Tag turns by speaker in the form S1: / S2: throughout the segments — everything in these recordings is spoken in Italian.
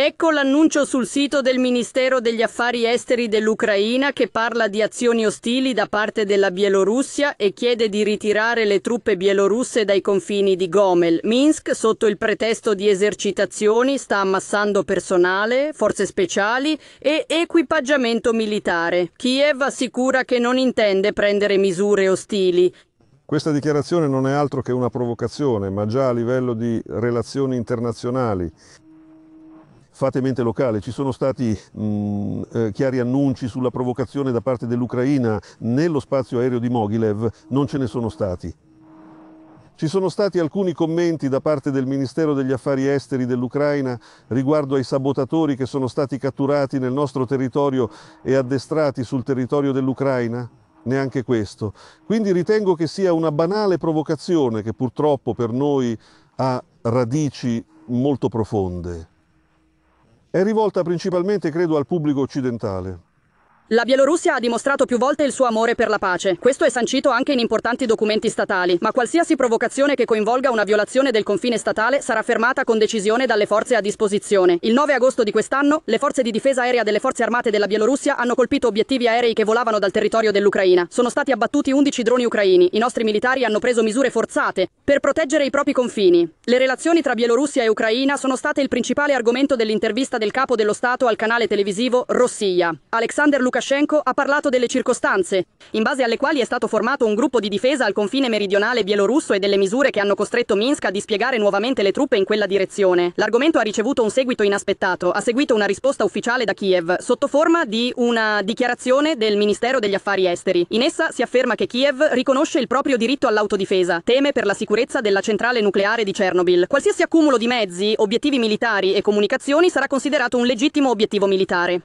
S1: Ecco l'annuncio sul sito del Ministero degli Affari Esteri dell'Ucraina che parla di azioni ostili da parte della Bielorussia e chiede di ritirare le truppe bielorusse dai confini di Gomel. Minsk, sotto il pretesto di esercitazioni, sta ammassando personale, forze speciali e equipaggiamento militare. Kiev assicura che non intende prendere misure ostili.
S2: Questa dichiarazione non è altro che una provocazione, ma già a livello di relazioni internazionali fate mente locale, ci sono stati mh, eh, chiari annunci sulla provocazione da parte dell'Ucraina nello spazio aereo di Mogilev, non ce ne sono stati. Ci sono stati alcuni commenti da parte del Ministero degli Affari Esteri dell'Ucraina riguardo ai sabotatori che sono stati catturati nel nostro territorio e addestrati sul territorio dell'Ucraina? Neanche questo. Quindi ritengo che sia una banale provocazione che purtroppo per noi ha radici molto profonde è rivolta principalmente, credo, al pubblico occidentale.
S1: La Bielorussia ha dimostrato più volte il suo amore per la pace. Questo è sancito anche in importanti documenti statali, ma qualsiasi provocazione che coinvolga una violazione del confine statale sarà fermata con decisione dalle forze a disposizione. Il 9 agosto di quest'anno, le forze di difesa aerea delle forze armate della Bielorussia hanno colpito obiettivi aerei che volavano dal territorio dell'Ucraina. Sono stati abbattuti 11 droni ucraini. I nostri militari hanno preso misure forzate per proteggere i propri confini. Le relazioni tra Bielorussia e Ucraina sono state il principale argomento dell'intervista del capo dello Stato al canale televisivo Rossia. Alexander Lukashenko Lukashenko ha parlato delle circostanze, in base alle quali è stato formato un gruppo di difesa al confine meridionale bielorusso e delle misure che hanno costretto Minsk a dispiegare nuovamente le truppe in quella direzione. L'argomento ha ricevuto un seguito inaspettato, ha seguito una risposta ufficiale da Kiev, sotto forma di una dichiarazione del Ministero degli Affari Esteri. In essa si afferma che Kiev riconosce il proprio diritto all'autodifesa, teme per la sicurezza della centrale nucleare di Chernobyl. Qualsiasi accumulo di mezzi, obiettivi militari e comunicazioni sarà considerato un legittimo obiettivo militare.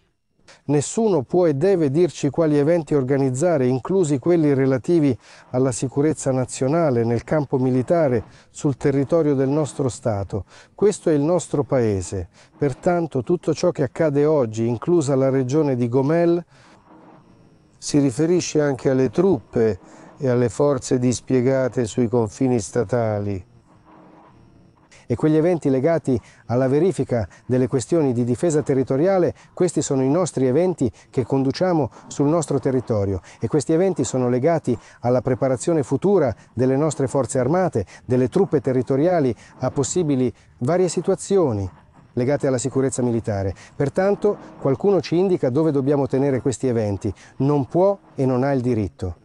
S3: Nessuno può e deve dirci quali eventi organizzare, inclusi quelli relativi alla sicurezza nazionale, nel campo militare, sul territorio del nostro Stato. Questo è il nostro Paese. Pertanto tutto ciò che accade oggi, inclusa la regione di Gomel, si riferisce anche alle truppe e alle forze dispiegate sui confini statali e quegli eventi legati alla verifica delle questioni di difesa territoriale, questi sono i nostri eventi che conduciamo sul nostro territorio e questi eventi sono legati alla preparazione futura delle nostre forze armate, delle truppe territoriali a possibili varie situazioni legate alla sicurezza militare. Pertanto qualcuno ci indica dove dobbiamo tenere questi eventi, non può e non ha il diritto.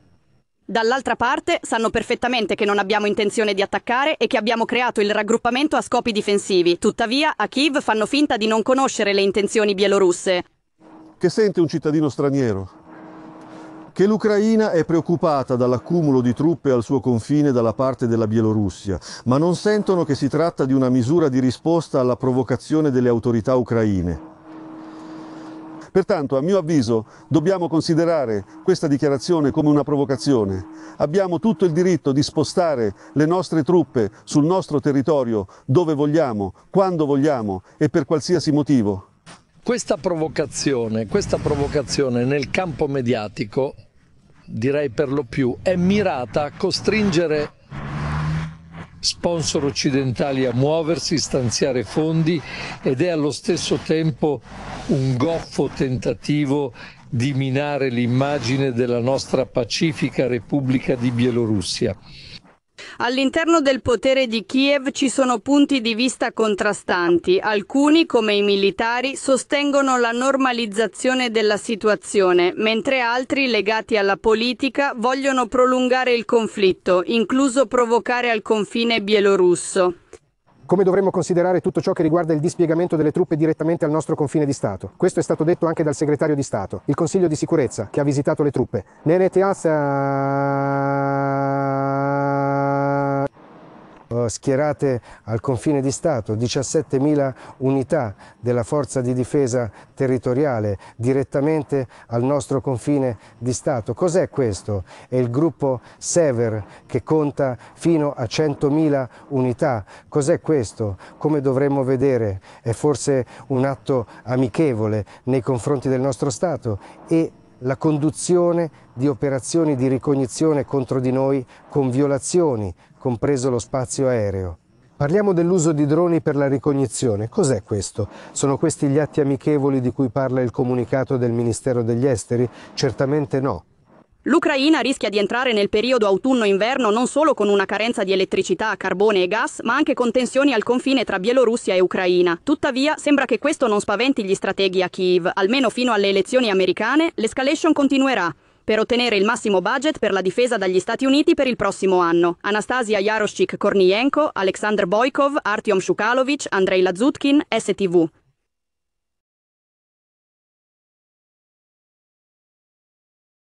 S1: Dall'altra parte sanno perfettamente che non abbiamo intenzione di attaccare e che abbiamo creato il raggruppamento a scopi difensivi. Tuttavia, a Kiev fanno finta di non conoscere le intenzioni bielorusse.
S2: Che sente un cittadino straniero? Che l'Ucraina è preoccupata dall'accumulo di truppe al suo confine dalla parte della Bielorussia, ma non sentono che si tratta di una misura di risposta alla provocazione delle autorità ucraine. Pertanto, a mio avviso, dobbiamo considerare questa dichiarazione come una provocazione. Abbiamo tutto il diritto di spostare le nostre truppe sul nostro territorio dove vogliamo, quando vogliamo e per qualsiasi motivo. Questa provocazione, questa provocazione nel campo mediatico, direi per lo più, è mirata a costringere sponsor occidentali a muoversi, stanziare fondi ed è allo stesso tempo un goffo tentativo di minare l'immagine della nostra pacifica Repubblica di Bielorussia.
S1: All'interno del potere di Kiev ci sono punti di vista contrastanti. Alcuni, come i militari, sostengono la normalizzazione della situazione, mentre altri, legati alla politica, vogliono prolungare il conflitto, incluso provocare al confine bielorusso.
S3: Come dovremmo considerare tutto ciò che riguarda il dispiegamento delle truppe direttamente al nostro confine di Stato? Questo è stato detto anche dal segretario di Stato, il Consiglio di sicurezza, che ha visitato le truppe. Nenete Neneteaz... Eh, schierate al confine di Stato, 17.000 unità della forza di difesa territoriale direttamente al nostro confine di Stato. Cos'è questo? È il gruppo Sever che conta fino a 100.000 unità. Cos'è questo? Come dovremmo vedere? È forse un atto amichevole nei confronti del nostro Stato e la conduzione di operazioni di ricognizione contro di noi con violazioni, compreso lo spazio aereo. Parliamo dell'uso di droni per la ricognizione. Cos'è questo? Sono questi gli atti amichevoli di cui parla il comunicato del Ministero degli Esteri? Certamente no.
S1: L'Ucraina rischia di entrare nel periodo autunno-inverno non solo con una carenza di elettricità, carbone e gas, ma anche con tensioni al confine tra Bielorussia e Ucraina. Tuttavia, sembra che questo non spaventi gli strateghi a Kiev. Almeno fino alle elezioni americane, l'escalation continuerà per ottenere il massimo budget per la difesa dagli Stati Uniti per il prossimo anno. Anastasia Yaroshchik Kornienko, Alexander Boykov, Artyom Shukalovich, Andrei Lazutkin, STV.